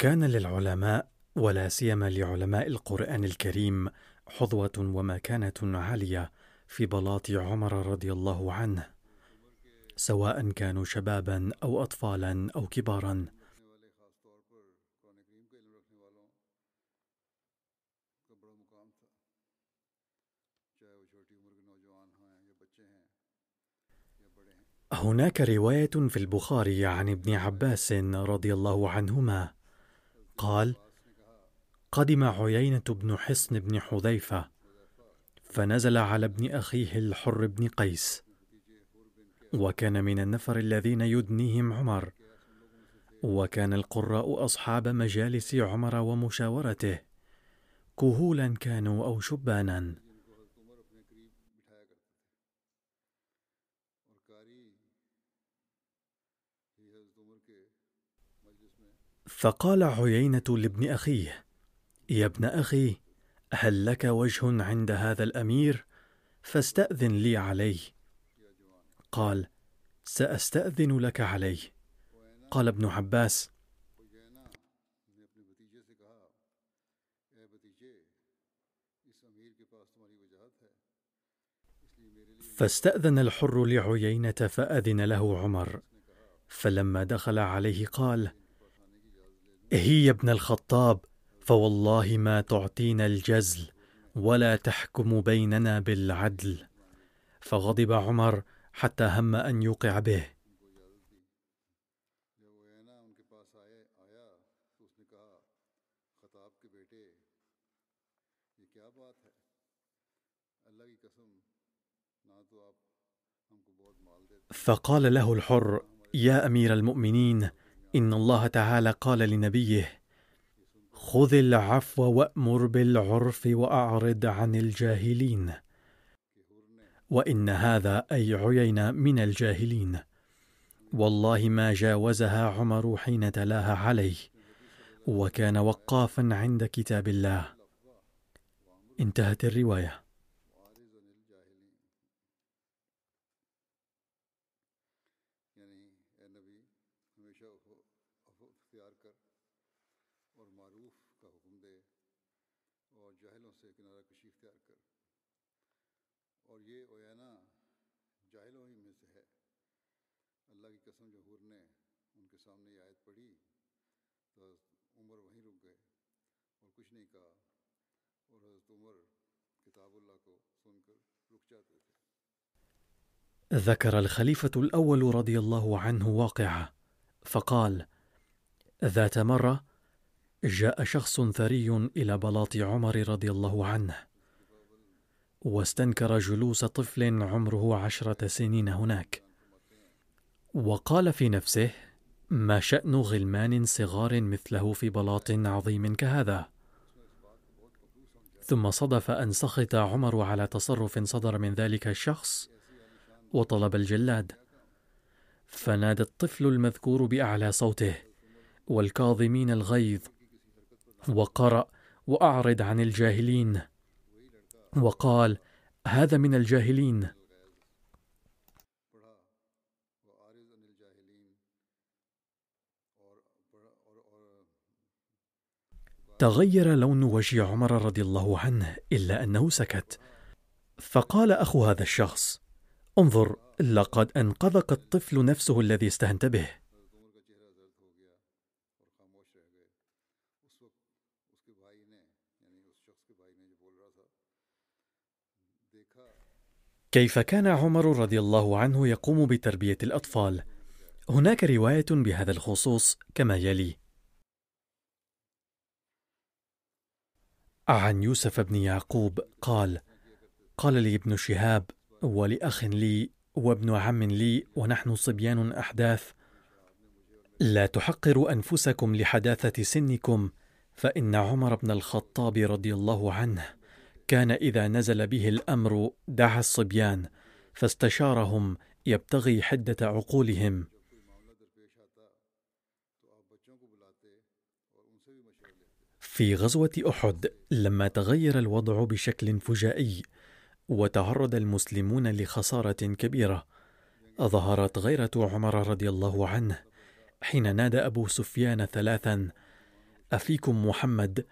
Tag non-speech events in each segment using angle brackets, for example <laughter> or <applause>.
كان للعلماء ولا سيما لعلماء القران الكريم حظوه ومكانه عاليه في بلاط عمر رضي الله عنه سواء كانوا شبابا او اطفالا او كبارا هناك روايه في البخاري عن ابن عباس رضي الله عنهما قال قدم عيينه بن حصن بن حذيفه فنزل على ابن اخيه الحر بن قيس وكان من النفر الذين يدنيهم عمر وكان القراء اصحاب مجالس عمر ومشاورته كهولا كانوا او شبانا فقال عيينة لابن أخيه: يا ابن أخي، هل لك وجه عند هذا الأمير؟ فاستأذن لي عليه. قال: سأستأذن لك عليه. قال ابن عباس: فاستأذن الحر لعيينة فأذن له عمر، فلما دخل عليه قال: هي إيه يا ابن الخطاب فوالله ما تعطينا الجزل ولا تحكم بيننا بالعدل فغضب عمر حتى هم ان يوقع به فقال له الحر يا امير المؤمنين ان الله تعالى قال لنبيه خذ العفو وامر بالعرف واعرض عن الجاهلين وان هذا اي عيينه من الجاهلين والله ما جاوزها عمر حين تلاها عليه وكان وقافا عند كتاب الله انتهت الروايه ذكر الخليفة الأول رضي الله عنه واقعة فقال ذات مرة جاء شخص ثري إلى بلاط عمر رضي الله عنه واستنكر جلوس طفل عمره عشرة سنين هناك وقال في نفسه ما شأن غلمان صغار مثله في بلاط عظيم كهذا ثم صدف أن سخط عمر على تصرف صدر من ذلك الشخص وطلب الجلاد فنادى الطفل المذكور بأعلى صوته والكاظمين الغيظ وقرأ وأعرض عن الجاهلين وقال هذا من الجاهلين تغير لون وجه عمر رضي الله عنه الا انه سكت فقال اخو هذا الشخص انظر لقد انقذك الطفل نفسه الذي استهنت به كيف كان عمر رضي الله عنه يقوم بتربيه الاطفال هناك روايه بهذا الخصوص كما يلي عن يوسف بن يعقوب قال قال لي ابن شهاب ولاخ لي وابن عم لي ونحن صبيان احداث لا تحقروا انفسكم لحداثه سنكم فان عمر بن الخطاب رضي الله عنه كان اذا نزل به الامر دعا الصبيان فاستشارهم يبتغي حده عقولهم في غزوة أحد لما تغير الوضع بشكل فجائي وتعرض المسلمون لخسارة كبيرة ظهرت غيرة عمر رضي الله عنه حين نادى أبو سفيان ثلاثا أفيكم محمد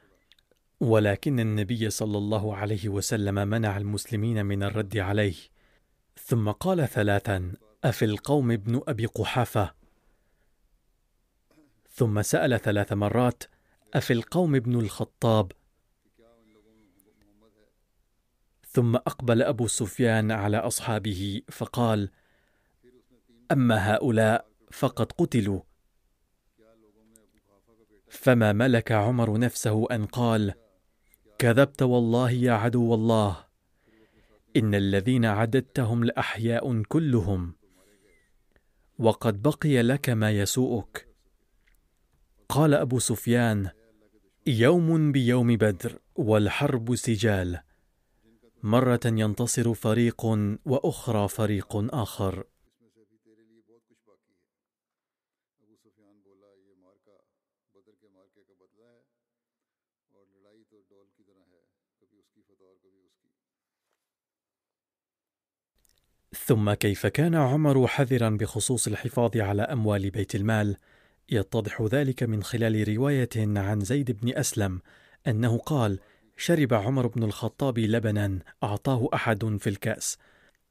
ولكن النبي صلى الله عليه وسلم منع المسلمين من الرد عليه ثم قال ثلاثا أفي القوم ابن أبي قحافة ثم سأل ثلاث مرات أفي القوم ابن الخطاب ثم أقبل أبو سفيان على أصحابه فقال أما هؤلاء فقد قتلوا فما ملك عمر نفسه أن قال كذبت والله يا عدو الله إن الذين عددتهم لأحياء كلهم وقد بقي لك ما يسوءك قال أبو سفيان يوم بيوم بدر والحرب سجال مره ينتصر فريق واخرى فريق اخر ثم كيف كان عمر حذرا بخصوص الحفاظ على اموال بيت المال يتضح ذلك من خلال روايه عن زيد بن اسلم انه قال شرب عمر بن الخطاب لبنا اعطاه احد في الكاس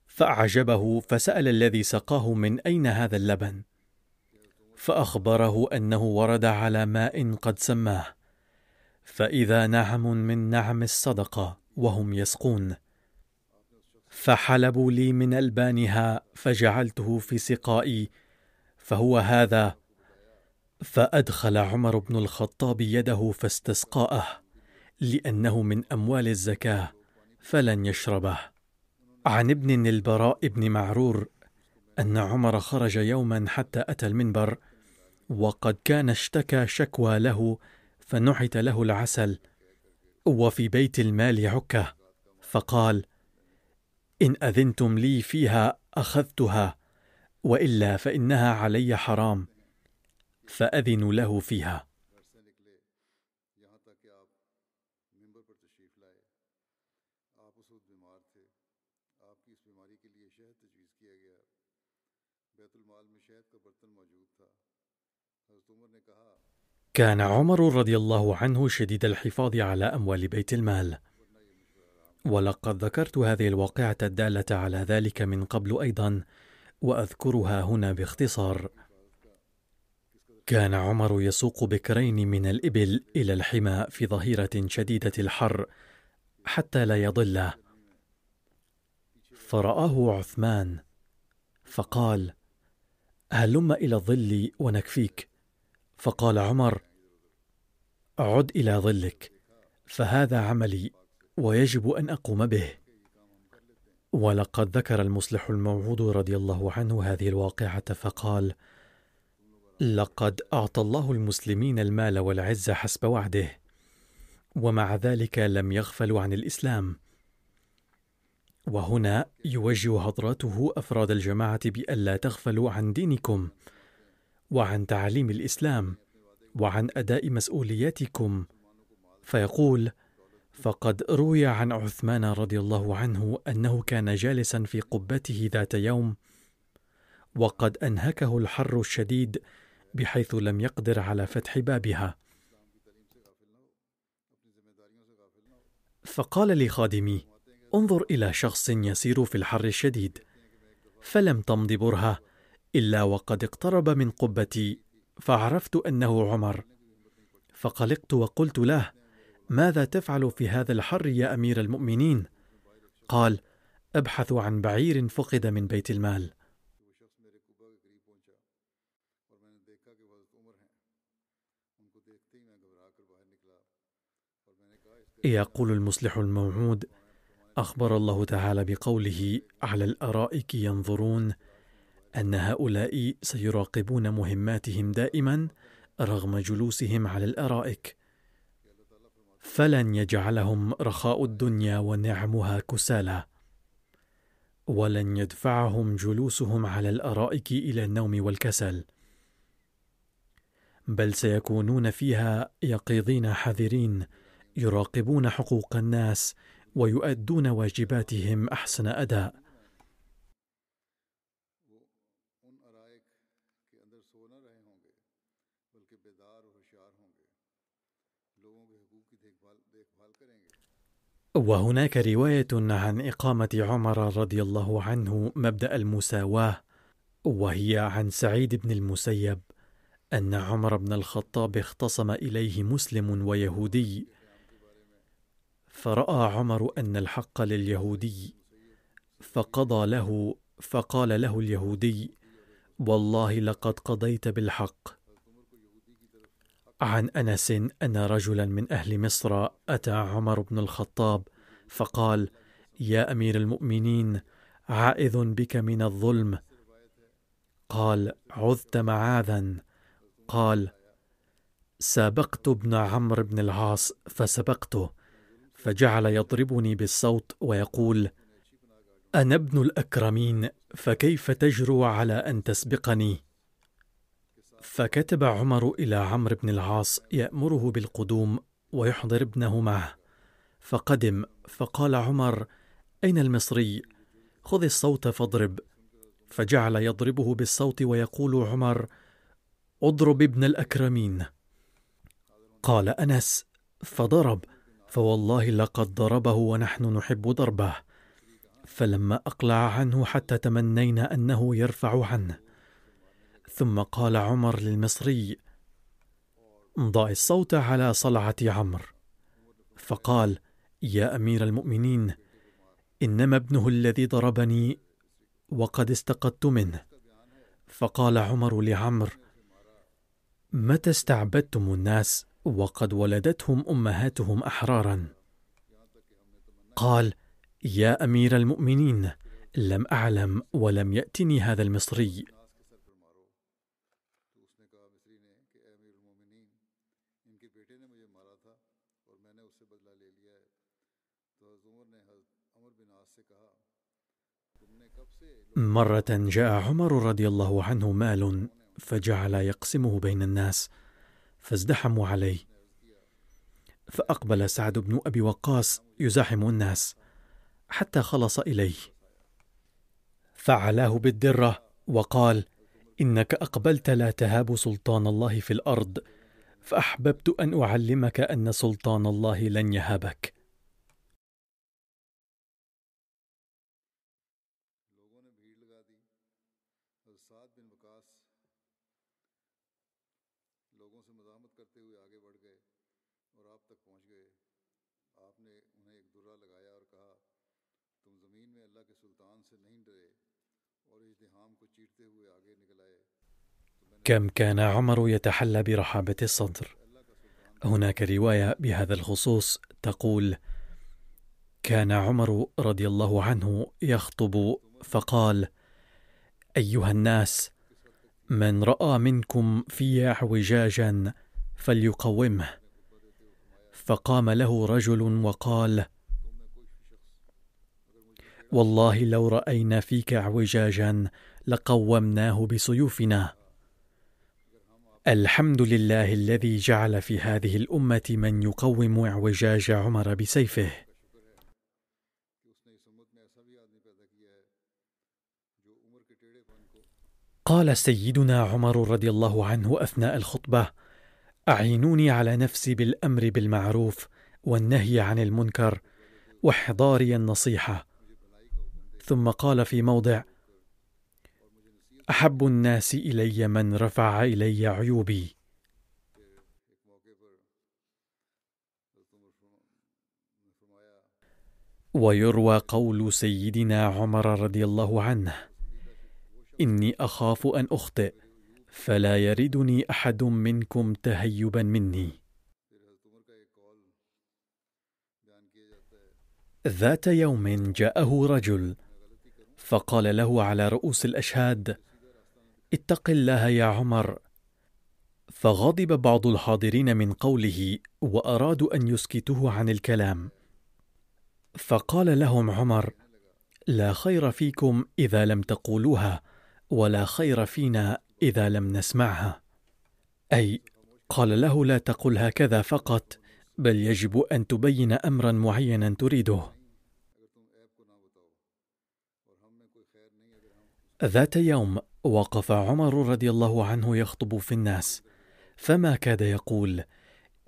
فاعجبه فسال الذي سقاه من اين هذا اللبن فاخبره انه ورد على ماء قد سماه فاذا نعم من نعم الصدقه وهم يسقون فحلبوا لي من البانها فجعلته في سقائي فهو هذا فادخل عمر بن الخطاب يده فاستسقاه لانه من اموال الزكاه فلن يشربه عن ابن البراء بن معرور ان عمر خرج يوما حتى اتى المنبر وقد كان اشتكى شكوى له فنحت له العسل وفي بيت المال عكه فقال ان اذنتم لي فيها اخذتها والا فانها علي حرام فاذنوا له فيها كان عمر رضي الله عنه شديد الحفاظ على اموال بيت المال ولقد ذكرت هذه الواقعه الداله على ذلك من قبل ايضا واذكرها هنا باختصار كان عمر يسوق بكرين من الإبل إلى الحمى في ظهيرة شديدة الحر حتى لا يضله فرآه عثمان فقال هلم إلى الظل ونكفيك فقال عمر عد إلى ظلك فهذا عملي ويجب أن أقوم به ولقد ذكر المصلح الموعود رضي الله عنه هذه الواقعة فقال: لقد اعطى الله المسلمين المال والعزه حسب وعده ومع ذلك لم يغفلوا عن الاسلام وهنا يوجه حضرته افراد الجماعه بالا تغفلوا عن دينكم وعن تعاليم الاسلام وعن اداء مسؤولياتكم فيقول فقد روي عن عثمان رضي الله عنه انه كان جالسا في قبته ذات يوم وقد انهكه الحر الشديد بحيث لم يقدر على فتح بابها فقال لخادمي انظر الى شخص يسير في الحر الشديد فلم تمض برهه الا وقد اقترب من قبتي فعرفت انه عمر فقلقت وقلت له ماذا تفعل في هذا الحر يا امير المؤمنين قال ابحث عن بعير فقد من بيت المال يقول المصلح الموعود اخبر الله تعالى بقوله على الارائك ينظرون ان هؤلاء سيراقبون مهماتهم دائما رغم جلوسهم على الارائك فلن يجعلهم رخاء الدنيا ونعمها كسالى ولن يدفعهم جلوسهم على الارائك الى النوم والكسل بل سيكونون فيها يقظين حذرين يراقبون حقوق الناس ويؤدون واجباتهم احسن اداء وهناك روايه عن اقامه عمر رضي الله عنه مبدا المساواه وهي عن سعيد بن المسيب ان عمر بن الخطاب اختصم اليه مسلم ويهودي فراى عمر ان الحق لليهودي فقضى له فقال له اليهودي والله لقد قضيت بالحق عن انس ان رجلا من اهل مصر اتى عمر بن الخطاب فقال يا امير المؤمنين عائذ بك من الظلم قال عذت معاذا قال سابقت ابن عمرو بن العاص فسبقته فجعل يضربني بالصوت ويقول انا ابن الاكرمين فكيف تجرؤ على ان تسبقني فكتب عمر الى عمرو بن العاص يامره بالقدوم ويحضر ابنه معه فقدم فقال عمر اين المصري خذ الصوت فاضرب فجعل يضربه بالصوت ويقول عمر اضرب ابن الاكرمين قال انس فضرب فوالله لقد ضربه ونحن نحب ضربه فلما اقلع عنه حتى تمنينا انه يرفع عنه ثم قال عمر للمصري ضع الصوت على صلعه عمرو فقال يا امير المؤمنين انما ابنه الذي ضربني وقد استقدت منه فقال عمر لعمرو متى استعبدتم الناس وقد ولدتهم امهاتهم احرارا قال يا امير المؤمنين لم اعلم ولم ياتني هذا المصري مرة جاء عمر رضي الله عنه مال فجعل يقسمه بين الناس فازدحموا عليه فأقبل سعد بن أبي وقاص يزاحم الناس حتى خلص إليه فعلاه بالدرة وقال إنك أقبلت لا تهاب سلطان الله في الأرض فأحببت أن أعلمك أن سلطان الله لن يهابك كم كان عمر يتحلى برحابة الصدر هناك رواية بهذا الخصوص تقول كان عمر رضي الله عنه يخطب فقال أيها الناس من رأى منكم في اعوجاجا فليقومه فقام له رجل وقال والله لو راينا فيك اعوجاجا لقومناه بسيوفنا الحمد لله الذي جعل في هذه الامه من يقوم اعوجاج عمر بسيفه قال سيدنا عمر رضي الله عنه اثناء الخطبه اعينوني على نفسي بالامر بالمعروف والنهي عن المنكر واحضاري النصيحه ثم قال في موضع احب الناس الي من رفع الي عيوبي ويروى قول سيدنا عمر رضي الله عنه اني اخاف ان اخطئ فلا يردني احد منكم تهيبا مني ذات يوم جاءه رجل فقال له على رؤوس الاشهاد اتق الله يا عمر فغضب بعض الحاضرين من قوله وارادوا ان يسكتوه عن الكلام فقال لهم عمر لا خير فيكم اذا لم تقولوها ولا خير فينا اذا لم نسمعها اي قال له لا تقل هكذا فقط بل يجب ان تبين امرا معينا تريده ذات يوم وقف عمر رضي الله عنه يخطب في الناس فما كاد يقول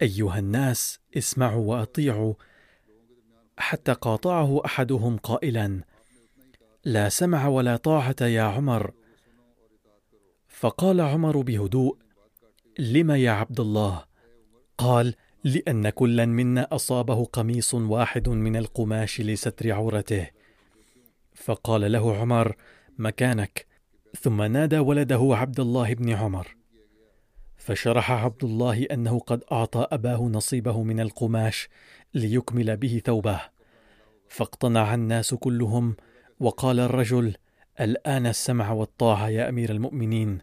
ايها الناس اسمعوا واطيعوا حتى قاطعه احدهم قائلا لا سمع ولا طاعه يا عمر فقال عمر بهدوء لم يا عبد الله قال لان كلا منا اصابه قميص واحد من القماش لستر عورته فقال له عمر مكانك ثم نادى ولده عبد الله بن عمر فشرح عبد الله انه قد اعطى اباه نصيبه من القماش ليكمل به ثوبه فاقتنع الناس كلهم وقال الرجل الان السمع والطاعه يا امير المؤمنين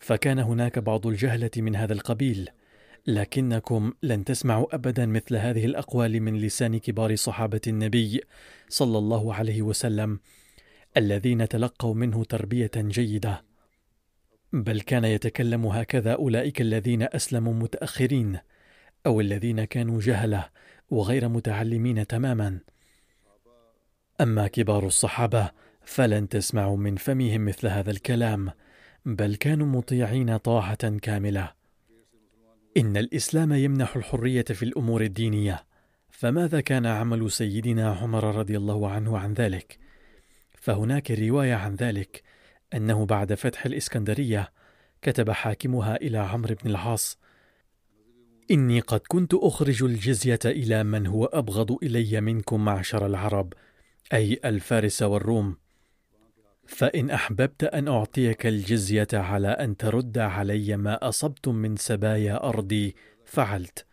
فكان هناك بعض الجهله من هذا القبيل لكنكم لن تسمعوا ابدا مثل هذه الاقوال من لسان كبار صحابه النبي صلى الله عليه وسلم الذين تلقوا منه تربيه جيده بل كان يتكلم هكذا اولئك الذين اسلموا متاخرين او الذين كانوا جهله وغير متعلمين تماما اما كبار الصحابه فلن تسمعوا من فمهم مثل هذا الكلام بل كانوا مطيعين طاعه كامله ان الاسلام يمنح الحريه في الامور الدينيه فماذا كان عمل سيدنا عمر رضي الله عنه عن ذلك فهناك رواية عن ذلك أنه بعد فتح الإسكندرية كتب حاكمها إلى عمرو بن العاص إني قد كنت أخرج الجزية إلى من هو أبغض إلي منكم معشر العرب أي الفارس والروم فإن أحببت أن أعطيك الجزية على أن ترد علي ما أصبتم من سبايا أرضي فعلت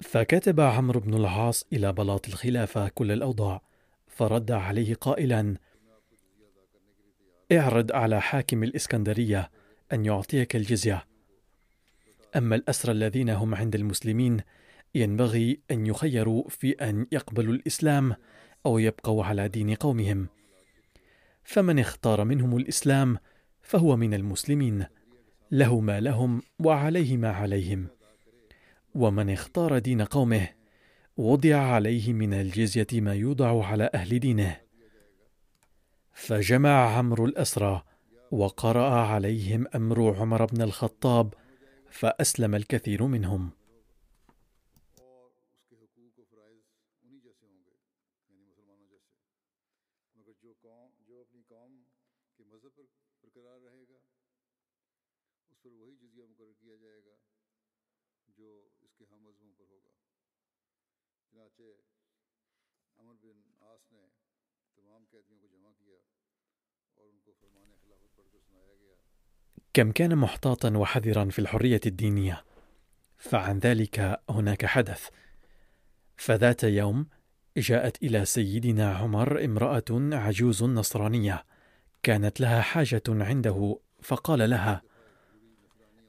فكتب عمرو بن العاص إلى بلاط الخلافة كل الأوضاع فرد عليه قائلا اعرض على حاكم الاسكندريه ان يعطيك الجزيه اما الاسرى الذين هم عند المسلمين ينبغي ان يخيروا في ان يقبلوا الاسلام او يبقوا على دين قومهم فمن اختار منهم الاسلام فهو من المسلمين له ما لهم وعليه ما عليهم ومن اختار دين قومه وضع عليه من الجزية ما يوضع على أهل دينه فجمع عمرو الأسرى وقرأ عليهم أمر عمر بن الخطاب فأسلم الكثير منهم كم كان محتاطا وحذرا في الحريه الدينيه فعن ذلك هناك حدث فذات يوم جاءت الى سيدنا عمر امراه عجوز نصرانيه كانت لها حاجه عنده فقال لها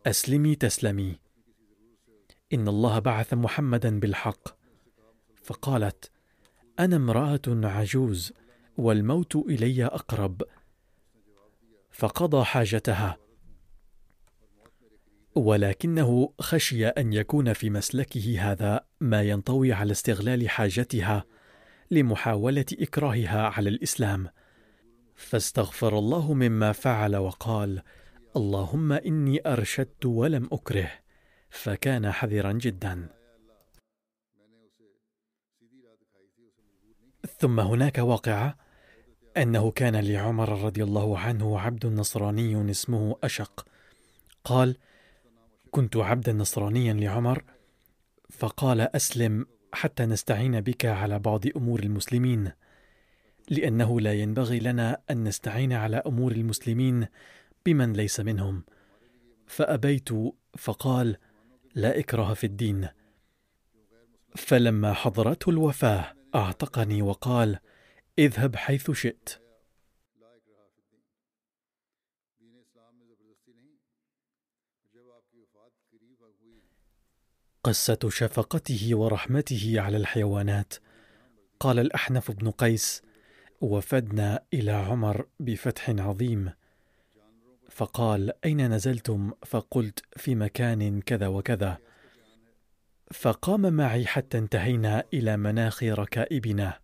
اسلمي تسلمي ان الله بعث محمدا بالحق فقالت انا امراه عجوز والموت الي اقرب فقضى حاجتها ولكنه خشي ان يكون في مسلكه هذا ما ينطوي على استغلال حاجتها لمحاوله اكراهها على الاسلام فاستغفر الله مما فعل وقال اللهم اني ارشدت ولم اكره فكان حذرا جدا ثم هناك واقعه انه كان لعمر رضي الله عنه عبد نصراني اسمه اشق قال كنت عبدا نصرانيا لعمر فقال اسلم حتى نستعين بك على بعض امور المسلمين لانه لا ينبغي لنا ان نستعين على امور المسلمين بمن ليس منهم فابيت فقال لا اكراه في الدين فلما حضرته الوفاه اعتقني وقال اذهب حيث شئت قصة شفقته ورحمته على الحيوانات قال الأحنف بن قيس وفدنا إلى عمر بفتح عظيم فقال أين نزلتم فقلت في مكان كذا وكذا فقام معي حتى انتهينا إلى مناخ ركائبنا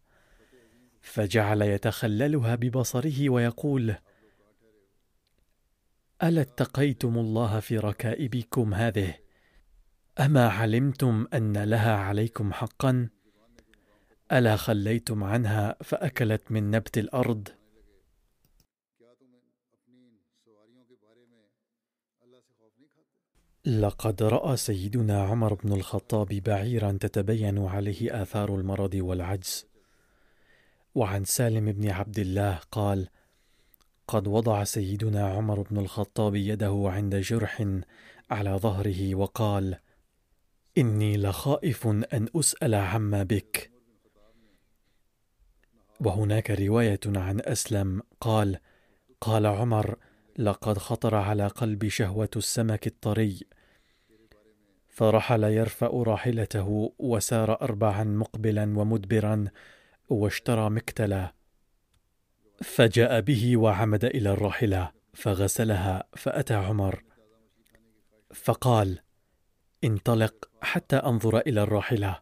فجعل يتخللها ببصره ويقول الا اتقيتم الله في ركائبكم هذه اما علمتم ان لها عليكم حقا الا خليتم عنها فاكلت من نبت الارض لقد راى سيدنا عمر بن الخطاب بعيرا تتبين عليه اثار المرض والعجز وعن سالم بن عبد الله قال قد وضع سيدنا عمر بن الخطاب يده عند جرح على ظهره وقال اني لخائف ان اسال عما بك وهناك روايه عن اسلم قال قال عمر لقد خطر على قلبي شهوه السمك الطري فرحل يرفا راحلته وسار اربعا مقبلا ومدبرا واشترى مكتلا فجاء به وعمد الى الراحله فغسلها فاتى عمر فقال انطلق حتى انظر الى الراحله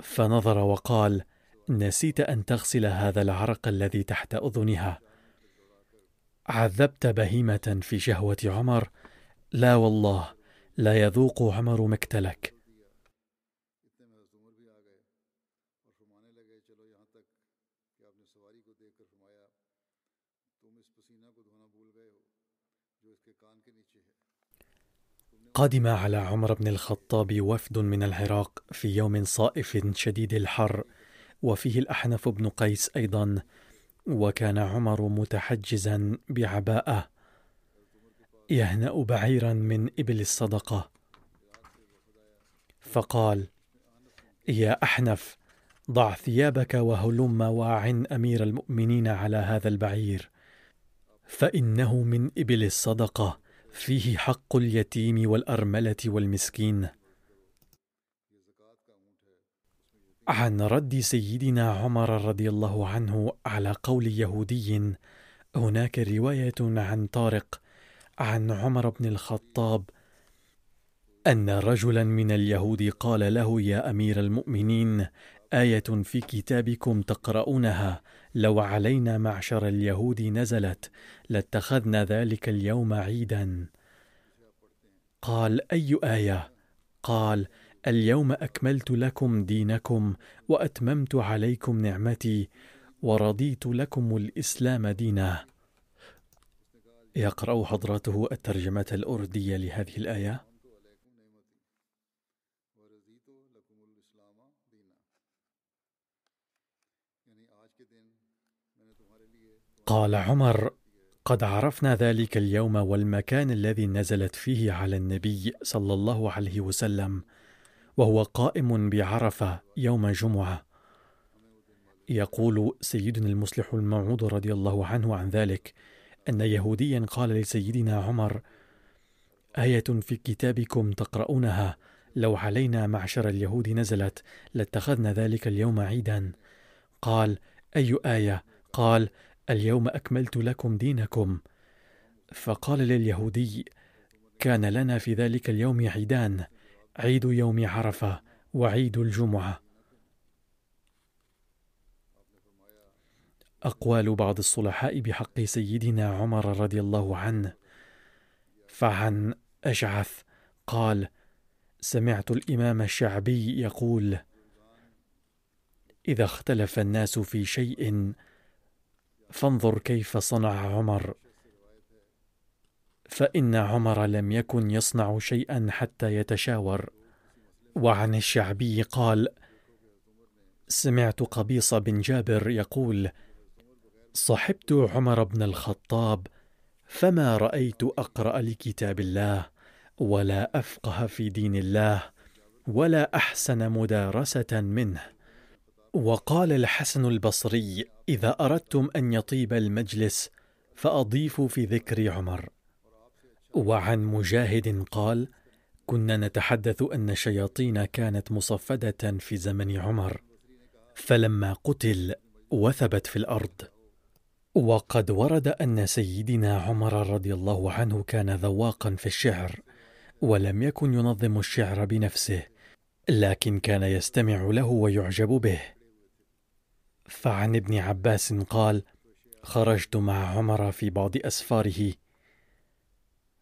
فنظر وقال نسيت ان تغسل هذا العرق الذي تحت اذنها عذبت بهيمه في شهوه عمر لا والله لا يذوق عمر مقتلك قادم على عمر بن الخطاب وفد من العراق في يوم صائف شديد الحر وفيه الاحنف بن قيس ايضا وكان عمر متحجزا بعباءه يهنا بعيرا من ابل الصدقه فقال يا احنف ضع ثيابك وهلم واعن امير المؤمنين على هذا البعير فانه من ابل الصدقه فيه حق اليتيم والارمله والمسكين عن رد سيدنا عمر رضي الله عنه على قول يهودي هناك روايه عن طارق عن عمر بن الخطاب ان رجلا من اليهود قال له يا امير المؤمنين ايه في كتابكم تقرؤونها لو علينا معشر اليهود نزلت لاتخذنا ذلك اليوم عيدا قال اي ايه قال اليوم اكملت لكم دينكم واتممت عليكم نعمتي ورضيت لكم الاسلام دينا يقرا حضرته الترجمه الارديه لهذه الايه قال عمر قد عرفنا ذلك اليوم والمكان الذي نزلت فيه على النبي صلى الله عليه وسلم وهو قائم بعرفه يوم جمعه يقول سيدنا المصلح الموعود رضي الله عنه عن ذلك ان يهوديا قال لسيدنا عمر ايه في كتابكم تقرؤونها لو علينا معشر اليهود نزلت لاتخذنا ذلك اليوم عيدا قال اي ايه قال اليوم اكملت لكم دينكم فقال لليهودي كان لنا في ذلك اليوم عيدان عيد يوم عرفه وعيد الجمعه اقوال بعض الصلحاء بحق سيدنا عمر رضي الله عنه فعن اشعث قال سمعت الامام الشعبي يقول اذا اختلف الناس في شيء فانظر كيف صنع عمر فان عمر لم يكن يصنع شيئا حتى يتشاور وعن الشعبي قال سمعت قبيص بن جابر يقول صحبت عمر بن الخطاب فما رايت اقرا لكتاب الله ولا افقه في دين الله ولا احسن مدارسه منه وقال الحسن البصري إذا أردتم أن يطيب المجلس فأضيفوا في ذكر عمر وعن مجاهد قال كنا نتحدث أن الشياطين كانت مصفدة في زمن عمر فلما قتل وثبت في الأرض وقد ورد أن سيدنا عمر رضي الله عنه كان ذواقا في الشعر ولم يكن ينظم الشعر بنفسه لكن كان يستمع له ويعجب به فعن ابن عباس قال خرجت مع عمر في بعض اسفاره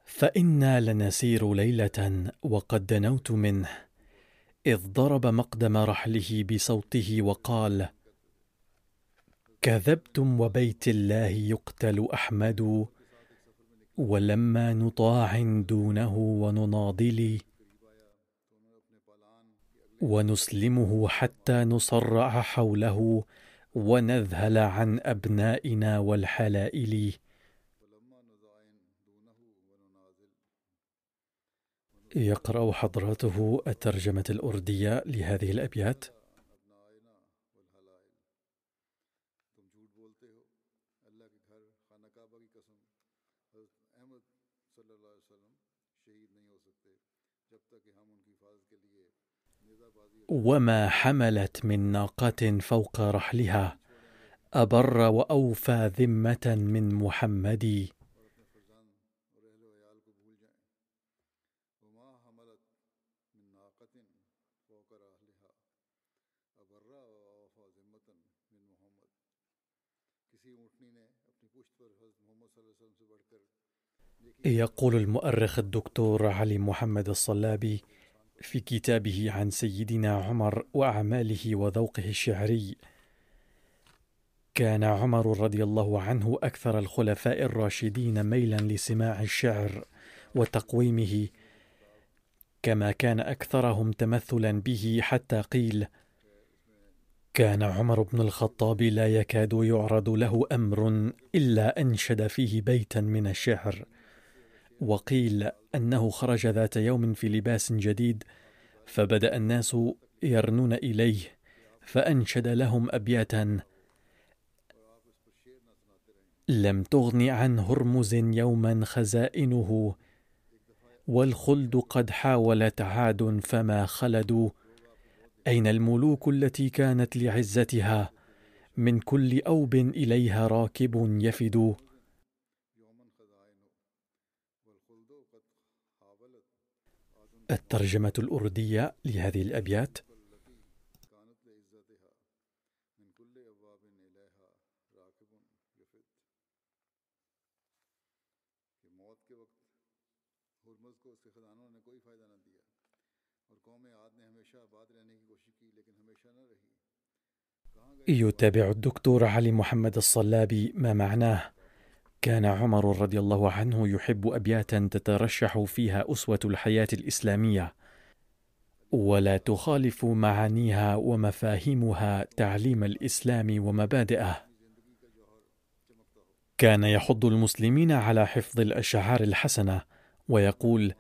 فانا لنسير ليله وقد دنوت منه اذ ضرب مقدم رحله بصوته وقال كذبتم وبيت الله يقتل احمد ولما نطاع دونه ونناضل ونسلمه حتى نصرع حوله ونذهل عن ابنائنا والحلائل يقرا حضرته الترجمه الارديه لهذه الابيات وما حملت من ناقه فوق رحلها ابر واوفى ذمه من محمد يقول المؤرخ الدكتور علي محمد الصلابي في كتابه عن سيدنا عمر واعماله وذوقه الشعري كان عمر رضي الله عنه اكثر الخلفاء الراشدين ميلا لسماع الشعر وتقويمه كما كان اكثرهم تمثلا به حتى قيل كان عمر بن الخطاب لا يكاد يعرض له امر الا انشد فيه بيتا من الشعر وقيل انه خرج ذات يوم في لباس جديد فبدا الناس يرنون اليه فانشد لهم ابياتا لم تغن عن هرمز يوما خزائنه والخلد قد حاولت عاد فما خلدوا اين الملوك التي كانت لعزتها من كل اوب اليها راكب يفد الترجمة الأردية لهذه الأبيات يتابع الدكتور علي محمد الصلابي ما معناه كان عمر رضي الله عنه يحب ابياتا تترشح فيها اسوه الحياه الاسلاميه ولا تخالف معانيها ومفاهيمها تعليم الاسلام ومبادئه كان يحض المسلمين على حفظ الاشعار الحسنه ويقول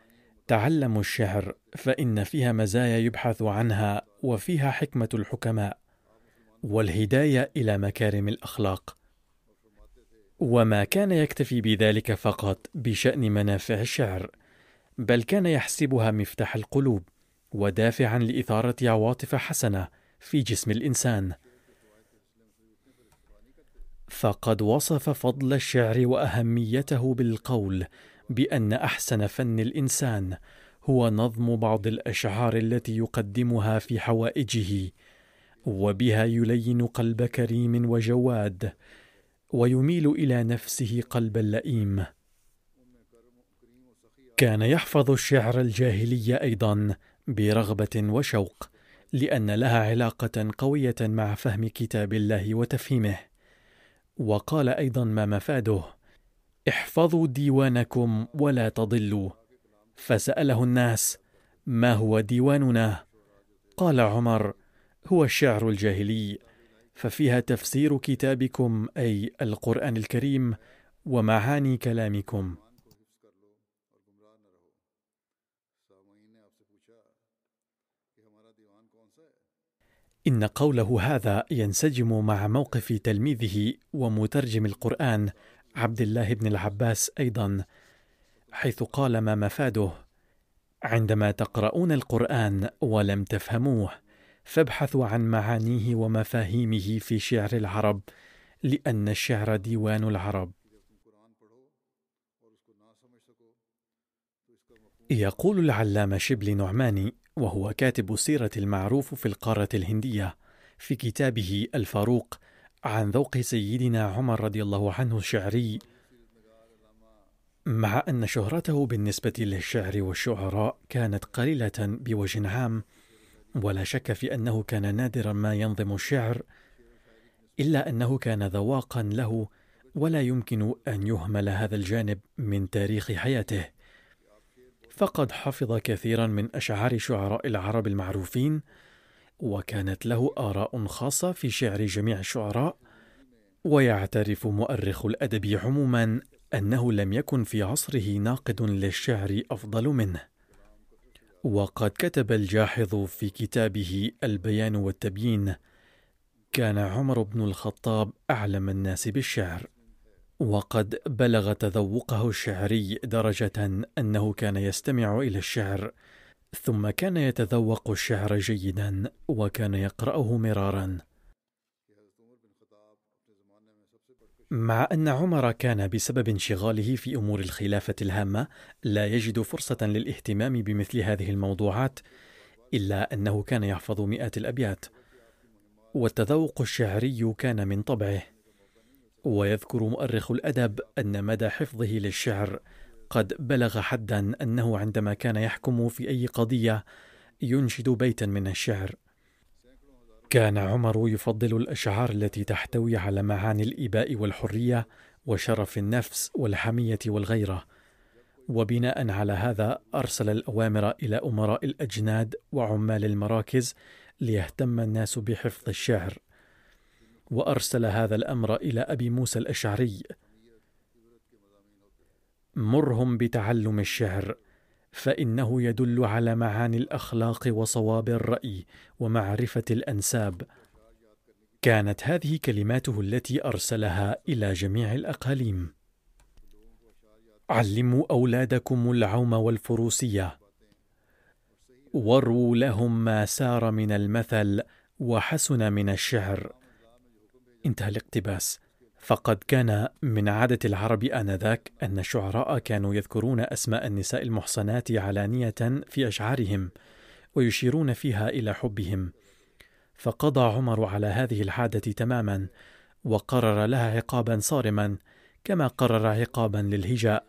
تعلموا الشعر فان فيها مزايا يبحث عنها وفيها حكمه الحكماء والهدايه الى مكارم الاخلاق وما كان يكتفي بذلك فقط بشان منافع الشعر بل كان يحسبها مفتاح القلوب ودافعا لاثاره عواطف حسنه في جسم الانسان فقد وصف فضل الشعر واهميته بالقول بان احسن فن الانسان هو نظم بعض الاشعار التي يقدمها في حوائجه وبها يلين قلب كريم وجواد ويميل الى نفسه قلب اللئيم كان يحفظ الشعر الجاهلي ايضا برغبه وشوق لان لها علاقه قويه مع فهم كتاب الله وتفهيمه وقال ايضا ما مفاده احفظوا ديوانكم ولا تضلوا فساله الناس ما هو ديواننا قال عمر هو الشعر الجاهلي ففيها تفسير كتابكم اي القران الكريم ومعاني كلامكم ان قوله هذا ينسجم مع موقف تلميذه ومترجم القران عبد الله بن العباس ايضا حيث قال ما مفاده عندما تقرؤون القران ولم تفهموه فابحثوا عن معانيه ومفاهيمه في شعر العرب لان الشعر ديوان العرب يقول العلامه شبل نعماني وهو كاتب السيره المعروف في القاره الهنديه في كتابه الفاروق عن ذوق سيدنا عمر رضي الله عنه الشعري مع ان شهرته بالنسبه للشعر والشعراء كانت قليله بوجه عام ولا شك في انه كان نادرا ما ينظم الشعر الا انه كان ذواقا له ولا يمكن ان يهمل هذا الجانب من تاريخ حياته فقد حفظ كثيرا من اشعار شعراء العرب المعروفين وكانت له اراء خاصه في شعر جميع الشعراء ويعترف مؤرخ الادب عموما انه لم يكن في عصره ناقد للشعر افضل منه وقد كتب الجاحظ في كتابه البيان والتبيين كان عمر بن الخطاب اعلم الناس بالشعر وقد بلغ تذوقه الشعري درجه انه كان يستمع الى الشعر ثم كان يتذوق الشعر جيدا وكان يقراه مرارا مع أن عمر كان بسبب انشغاله في أمور الخلافة الهامة لا يجد فرصة للاهتمام بمثل هذه الموضوعات إلا أنه كان يحفظ مئات الأبيات والتذوق الشعري كان من طبعه ويذكر مؤرخ الأدب أن مدى حفظه للشعر قد بلغ حدا أنه عندما كان يحكم في أي قضية ينشد بيتا من الشعر كان عمر يفضل الاشعار التي تحتوي على معاني الاباء والحريه وشرف النفس والحميه والغيره وبناء على هذا ارسل الاوامر الى امراء الاجناد وعمال المراكز ليهتم الناس بحفظ الشعر وارسل هذا الامر الى ابي موسى الاشعري مرهم بتعلم الشعر فانه يدل على معاني الاخلاق وصواب الراي ومعرفه الانساب كانت هذه كلماته التي ارسلها الى جميع الاقاليم علموا اولادكم العوم والفروسيه وروا لهم ما سار من المثل وحسن من الشعر انتهى الاقتباس فقد كان من عادة العرب آنذاك أن الشعراء كانوا يذكرون أسماء النساء المحصنات علانية في أشعارهم ويشيرون فيها إلى حبهم فقضى عمر على هذه الحادة تماما وقرر لها عقابا صارما كما قرر عقابا للهجاء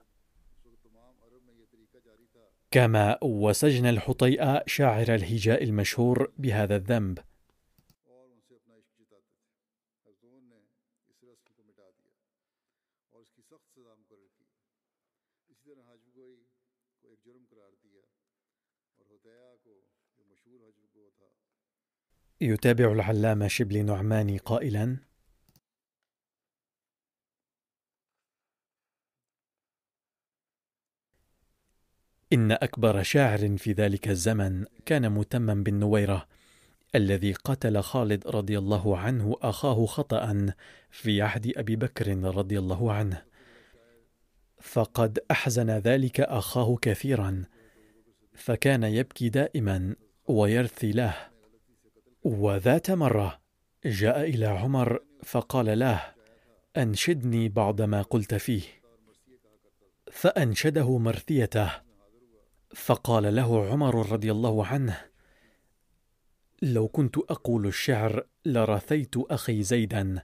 كما وسجن الحطيئة شاعر الهجاء المشهور بهذا الذنب يتابع العلامة شبلي نعماني قائلا إن أكبر شاعر في ذلك الزمن كان بن بالنويرة الذي قتل خالد رضي الله عنه أخاه خطأ في عهد أبي بكر رضي الله عنه فقد أحزن ذلك أخاه كثيرا فكان يبكي دائما ويرثي له وذات مرة جاء إلى عمر فقال له: أنشدني بعض ما قلت فيه. فأنشده مرثيته، فقال له عمر رضي الله عنه: لو كنت أقول الشعر لرثيت أخي زيدا.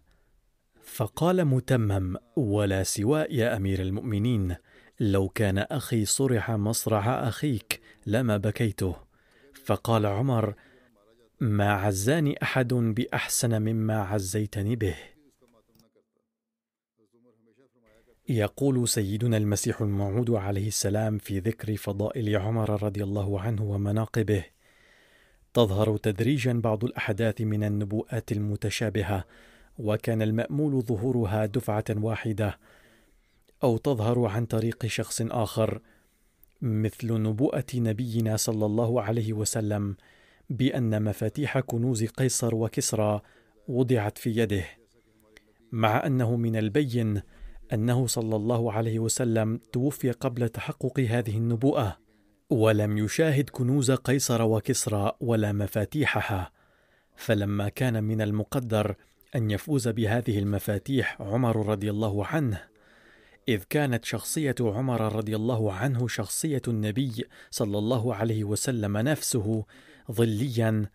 فقال متمم: ولا سواء يا أمير المؤمنين، لو كان أخي صرح مصرع أخيك لما بكيته. فقال عمر: ما عزاني احد باحسن مما عزيتني به يقول سيدنا المسيح الموعود عليه السلام في ذكر فضائل عمر رضي الله عنه ومناقبه تظهر تدريجا بعض الاحداث من النبوءات المتشابهه وكان المامول ظهورها دفعه واحده او تظهر عن طريق شخص اخر مثل نبوءه نبينا صلى الله عليه وسلم بان مفاتيح كنوز قيصر وكسرى وضعت في يده مع انه من البين انه صلى الله عليه وسلم توفي قبل تحقق هذه النبوءه ولم يشاهد كنوز قيصر وكسرى ولا مفاتيحها فلما كان من المقدر ان يفوز بهذه المفاتيح عمر رضي الله عنه اذ كانت شخصيه عمر رضي الله عنه شخصيه النبي صلى الله عليه وسلم نفسه ظليا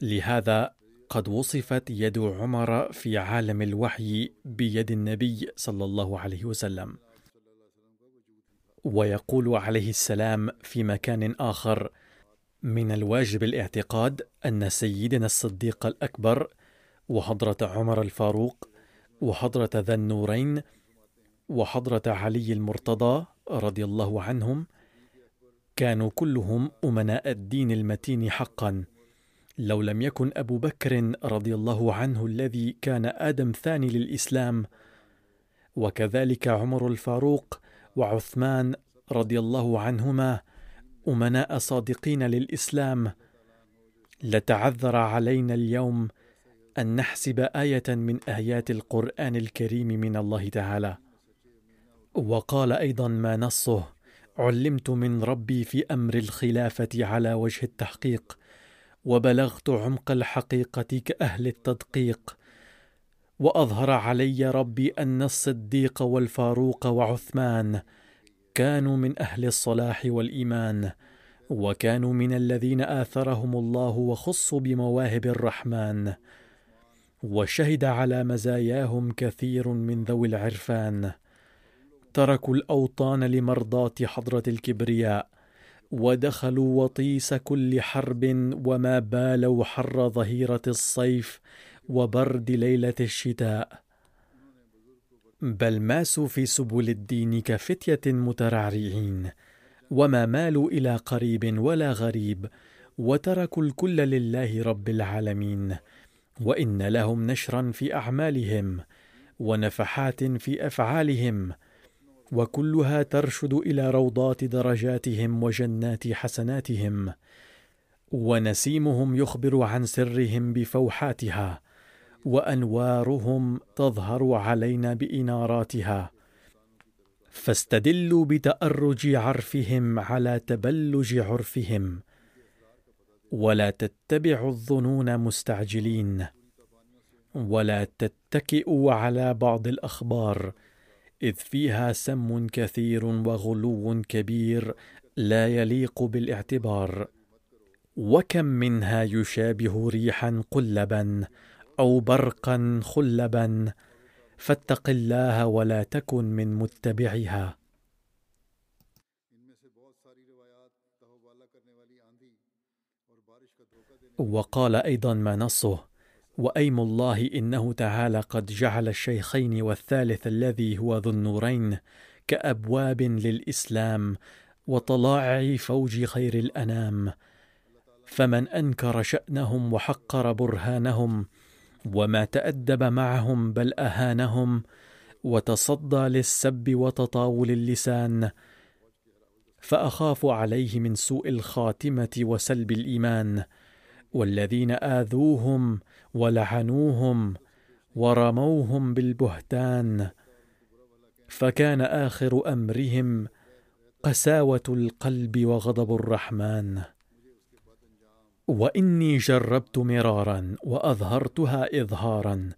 لهذا قد وصفت يد عمر في عالم الوحي بيد النبي صلى الله عليه وسلم ويقول عليه السلام في مكان اخر من الواجب الاعتقاد ان سيدنا الصديق الاكبر وحضره عمر الفاروق وحضره ذا النورين وحضره علي المرتضى رضي الله عنهم كانوا كلهم امناء الدين المتين حقا لو لم يكن ابو بكر رضي الله عنه الذي كان ادم ثاني للاسلام وكذلك عمر الفاروق وعثمان رضي الله عنهما امناء صادقين للاسلام لتعذر علينا اليوم ان نحسب ايه من ايات القران الكريم من الله تعالى وقال ايضا ما نصه علمت من ربي في امر الخلافه على وجه التحقيق وبلغت عمق الحقيقه كاهل التدقيق واظهر علي ربي ان الصديق والفاروق وعثمان كانوا من اهل الصلاح والايمان وكانوا من الذين اثرهم الله وخصوا بمواهب الرحمن وشهد على مزاياهم كثير من ذوي العرفان تركوا الاوطان لمرضاه حضره الكبرياء ودخلوا وطيس كل حرب وما بالوا حر ظهيره الصيف وبرد ليله الشتاء بل ماسوا في سبل الدين كفتيه مترعرعين وما مالوا الى قريب ولا غريب وتركوا الكل لله رب العالمين وان لهم نشرا في اعمالهم ونفحات في افعالهم وكلها ترشد الى روضات درجاتهم وجنات حسناتهم ونسيمهم يخبر عن سرهم بفوحاتها وانوارهم تظهر علينا باناراتها فاستدلوا بتارج عرفهم على تبلج عرفهم ولا تتبعوا الظنون مستعجلين ولا تتكئوا على بعض الاخبار إذ فيها سم كثير وغلو كبير لا يليق بالاعتبار وكم منها يشابه ريحا قلبا او برقا خلبا فاتق الله ولا تكن من متبعها وقال ايضا ما نصه وايم الله انه تعالى قد جعل الشيخين والثالث الذي هو ذو النورين كابواب للاسلام وطلاع فوج خير الانام فمن انكر شانهم وحقر برهانهم وما تادب معهم بل اهانهم وتصدى للسب وتطاول اللسان فاخاف عليه من سوء الخاتمه وسلب الايمان والذين اذوهم ولعنوهم ورموهم بالبهتان فكان اخر امرهم قساوه القلب وغضب الرحمن واني جربت مرارا واظهرتها اظهارا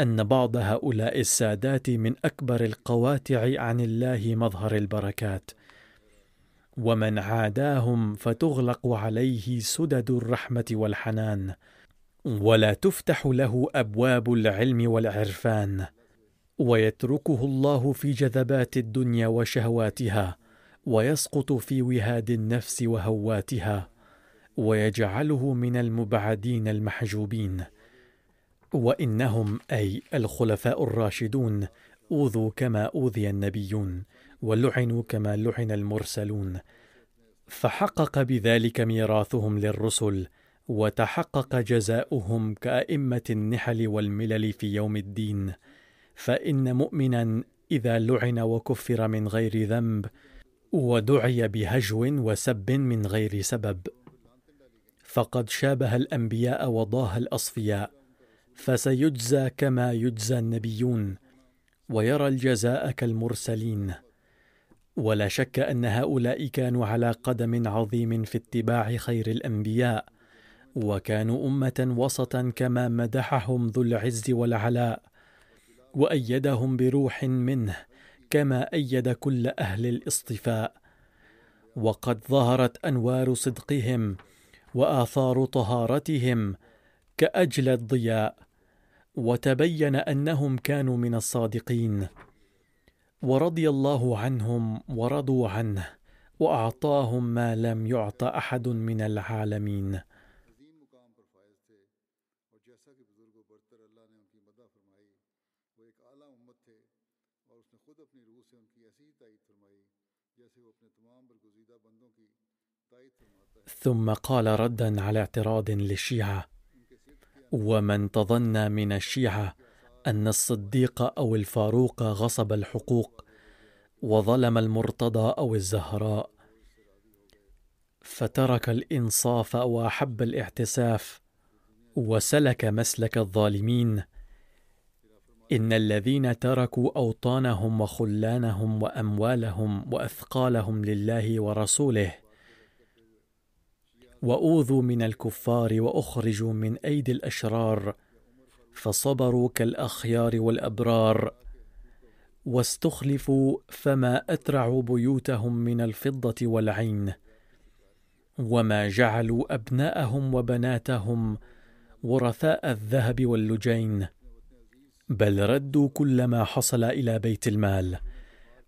ان بعض هؤلاء السادات من اكبر القواتع عن الله مظهر البركات ومن عاداهم فتغلق عليه سدد الرحمه والحنان ولا تفتح له ابواب العلم والعرفان ويتركه الله في جذبات الدنيا وشهواتها ويسقط في وهاد النفس وهواتها ويجعله من المبعدين المحجوبين وانهم اي الخلفاء الراشدون اوذوا كما اوذي النبيون ولعنوا كما لعن المرسلون فحقق بذلك ميراثهم للرسل وتحقق جزاؤهم كائمه النحل والملل في يوم الدين فان مؤمنا اذا لعن وكفر من غير ذنب ودعي بهجو وسب من غير سبب فقد شابه الانبياء وضاه الاصفياء فسيجزى كما يجزى النبيون ويرى الجزاء كالمرسلين ولا شك ان هؤلاء كانوا على قدم عظيم في اتباع خير الانبياء وكانوا امه وسطا كما مدحهم ذو العز والعلاء وايدهم بروح منه كما ايد كل اهل الاصطفاء وقد ظهرت انوار صدقهم واثار طهارتهم كاجلى الضياء وتبين انهم كانوا من الصادقين ورضي الله عنهم ورضوا عنه واعطاهم ما لم يعط احد من العالمين ثم قال ردا على اعتراض للشيعه ومن تظن من الشيعه ان الصديق او الفاروق غصب الحقوق وظلم المرتضى او الزهراء فترك الانصاف واحب الاعتساف وسلك مسلك الظالمين ان الذين تركوا اوطانهم وخلانهم واموالهم واثقالهم لله ورسوله واوذوا من الكفار واخرجوا من ايدي الاشرار فصبروا كالاخيار والابرار واستخلفوا فما اترعوا بيوتهم من الفضه والعين وما جعلوا ابناءهم وبناتهم ورثاء الذهب واللجين بل ردوا كل ما حصل الى بيت المال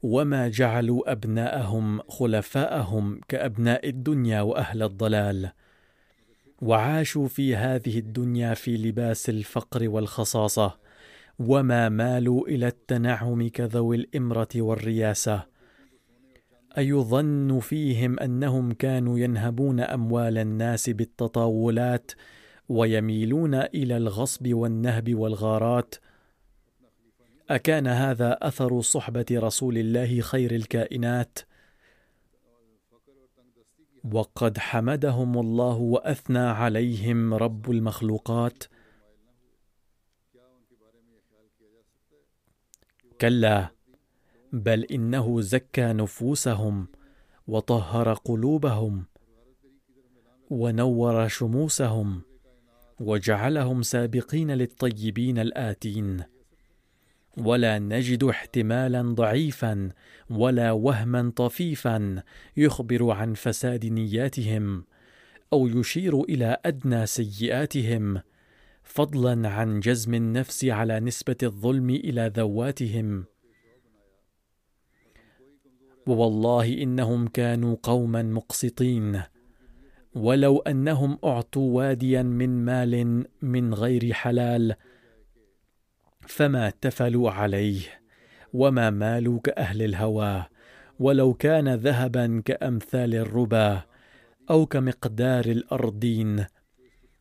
وما جعلوا ابناءهم خلفاءهم كابناء الدنيا واهل الضلال وعاشوا في هذه الدنيا في لباس الفقر والخصاصه وما مالوا الى التنعم كذوي الامره والرياسه ايظن فيهم انهم كانوا ينهبون اموال الناس بالتطاولات ويميلون الى الغصب والنهب والغارات اكان هذا اثر صحبه رسول الله خير الكائنات وقد حمدهم الله واثنى عليهم رب المخلوقات كلا بل انه زكى نفوسهم وطهر قلوبهم ونور شموسهم وجعلهم سابقين للطيبين الاتين ولا نجد احتمالا ضعيفا ولا وهما طفيفا يخبر عن فساد نياتهم او يشير الى ادنى سيئاتهم فضلا عن جزم النفس على نسبه الظلم الى ذواتهم ووالله انهم كانوا قوما مقسطين ولو انهم اعطوا واديا من مال من غير حلال فما تفلوا عليه وما مالوا كأهل الهوى ولو كان ذهبا كأمثال الربا أو كمقدار الأرضين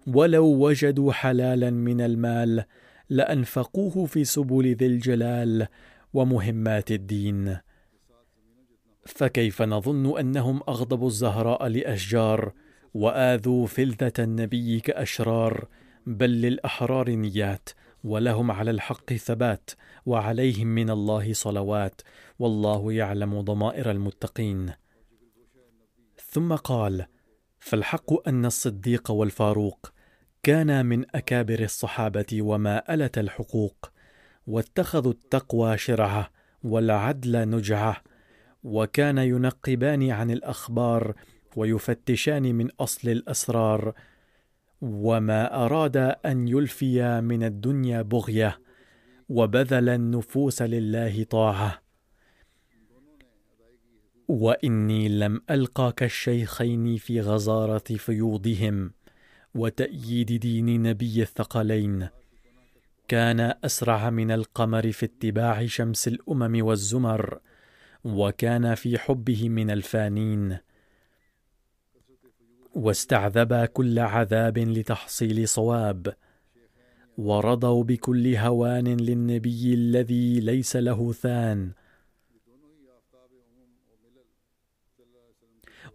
ولو وجدوا حلالا من المال لأنفقوه في سبل ذي الجلال ومهمات الدين فكيف نظن أنهم أغضبوا الزهراء لأشجار وآذوا فلذة النبي كأشرار بل للأحرار نيات ولهم على الحق ثبات وعليهم من الله صلوات والله يعلم ضمائر المتقين ثم قال فالحق ان الصديق والفاروق كانا من اكابر الصحابه وما الت الحقوق واتخذوا التقوى شرعه والعدل نجعه وكان ينقبان عن الاخبار ويفتشان من اصل الاسرار وما اراد ان يلفي من الدنيا بغيه وبذل النفوس لله طاعه واني لم القى كالشيخين في غزاره فيوضهم وتاييد دين نبي الثقلين كان اسرع من القمر في اتباع شمس الامم والزمر وكان في حبه من الفانين واستعذبا كل عذاب لتحصيل صواب ورضوا بكل هوان للنبي الذي ليس له ثان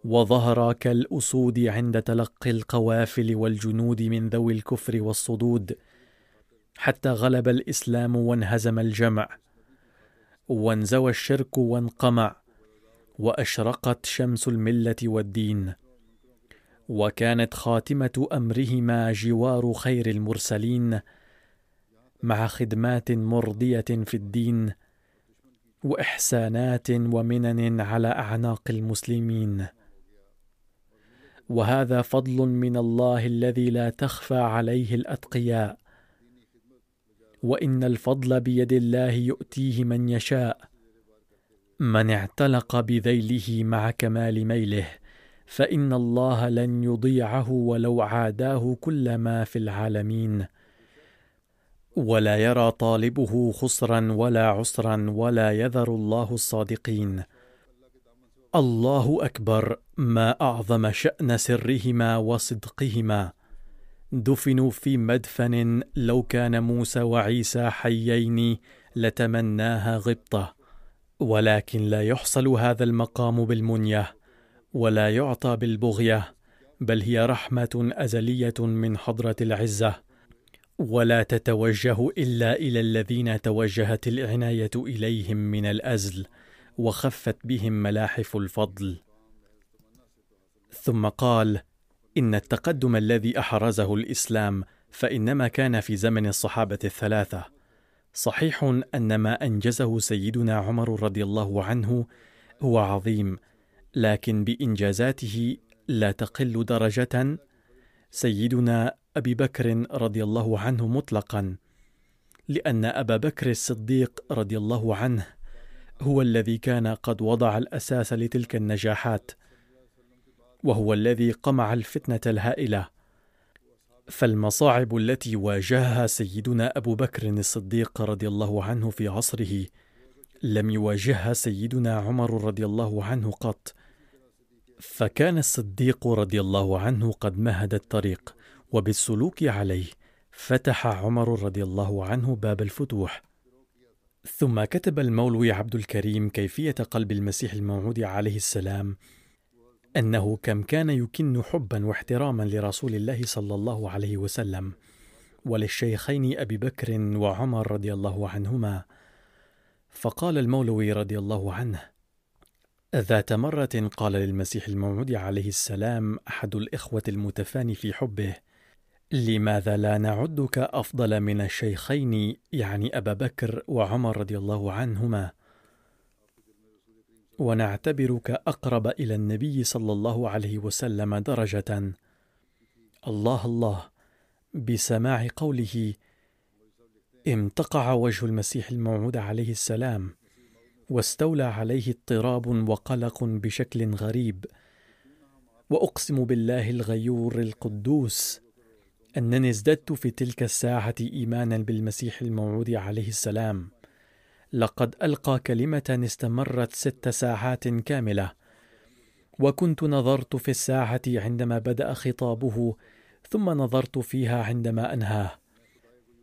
وظهر كالاسود عند تلقي القوافل والجنود من ذوي الكفر والصدود حتى غلب الاسلام وانهزم الجمع وانزوى الشرك وانقمع واشرقت شمس المله والدين وكانت خاتمه امرهما جوار خير المرسلين مع خدمات مرضيه في الدين واحسانات ومنن على اعناق المسلمين وهذا فضل من الله الذي لا تخفى عليه الاتقياء وان الفضل بيد الله يؤتيه من يشاء من اعتلق بذيله مع كمال ميله فان الله لن يضيعه ولو عاداه كل ما في العالمين ولا يرى طالبه خسرا ولا عسرا ولا يذر الله الصادقين الله اكبر ما اعظم شان سرهما وصدقهما دفنوا في مدفن لو كان موسى وعيسى حيين لتمناها غبطه ولكن لا يحصل هذا المقام بالمنيه ولا يعطى بالبغيه بل هي رحمه ازليه من حضره العزه ولا تتوجه الا الى الذين توجهت العنايه اليهم من الازل وخفت بهم ملاحف الفضل ثم قال ان التقدم الذي احرزه الاسلام فانما كان في زمن الصحابه الثلاثه صحيح ان ما انجزه سيدنا عمر رضي الله عنه هو عظيم لكن بانجازاته لا تقل درجه سيدنا ابي بكر رضي الله عنه مطلقا لان ابا بكر الصديق رضي الله عنه هو الذي كان قد وضع الاساس لتلك النجاحات وهو الذي قمع الفتنه الهائله فالمصاعب التي واجهها سيدنا ابو بكر الصديق رضي الله عنه في عصره لم يواجهها سيدنا عمر رضي الله عنه قط فكان الصديق رضي الله عنه قد مهد الطريق وبالسلوك عليه فتح عمر رضي الله عنه باب الفتوح ثم كتب المولوي عبد الكريم كيفيه قلب المسيح الموعود عليه السلام انه كم كان يكن حبا واحتراما لرسول الله صلى الله عليه وسلم وللشيخين ابي بكر وعمر رضي الله عنهما فقال المولوي رضي الله عنه ذات مرة قال للمسيح الموعود عليه السلام أحد الإخوة المتفاني في حبه لماذا لا نعدك أفضل من الشيخين يعني أبا بكر وعمر رضي الله عنهما ونعتبرك أقرب إلى النبي صلى الله عليه وسلم درجة الله الله بسماع قوله امتقع وجه المسيح الموعود عليه السلام واستولى عليه اضطراب وقلق بشكل غريب واقسم بالله الغيور القدوس انني ازددت في تلك الساعه ايمانا بالمسيح الموعود عليه السلام لقد القى كلمه استمرت ست ساعات كامله وكنت نظرت في الساعه عندما بدا خطابه ثم نظرت فيها عندما انهاه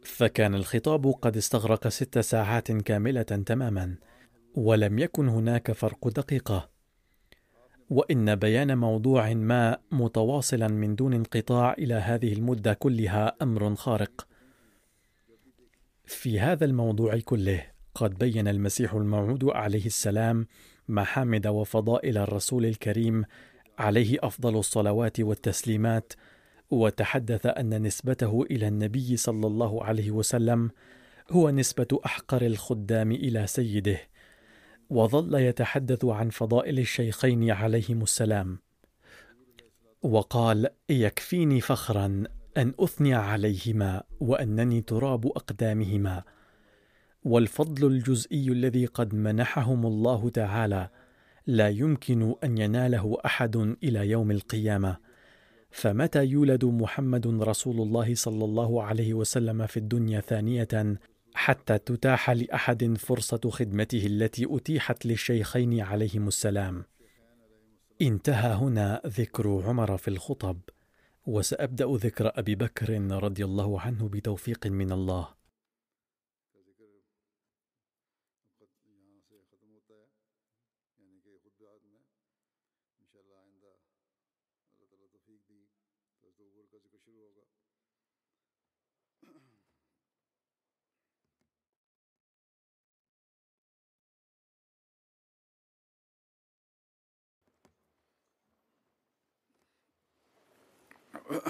فكان الخطاب قد استغرق ست ساعات كامله تماما ولم يكن هناك فرق دقيقه وان بيان موضوع ما متواصلا من دون انقطاع الى هذه المده كلها امر خارق في هذا الموضوع كله قد بين المسيح الموعود عليه السلام محامد وفضائل الرسول الكريم عليه افضل الصلوات والتسليمات وتحدث أن نسبته إلى النبي صلى الله عليه وسلم هو نسبة أحقر الخدام إلى سيده، وظل يتحدث عن فضائل الشيخين عليهم السلام، وقال: يكفيني فخرا أن أثني عليهما وأنني تراب أقدامهما، والفضل الجزئي الذي قد منحهم الله تعالى لا يمكن أن يناله أحد إلى يوم القيامة. فمتى يولد محمد رسول الله صلى الله عليه وسلم في الدنيا ثانيه حتى تتاح لاحد فرصه خدمته التي اتيحت للشيخين عليهم السلام انتهى هنا ذكر عمر في الخطب وسابدا ذكر ابي بكر رضي الله عنه بتوفيق من الله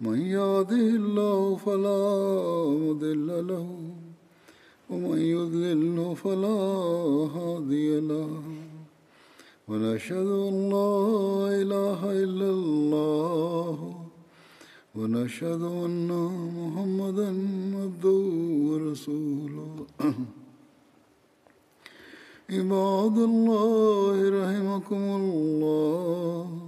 من يهده الله فلا مضل له ومن يضلله فلا هادي له ونشهد ان لا اله الا الله ونشهد ان محمدا عبده ورسوله <clears throat> عباد الله رحمكم الله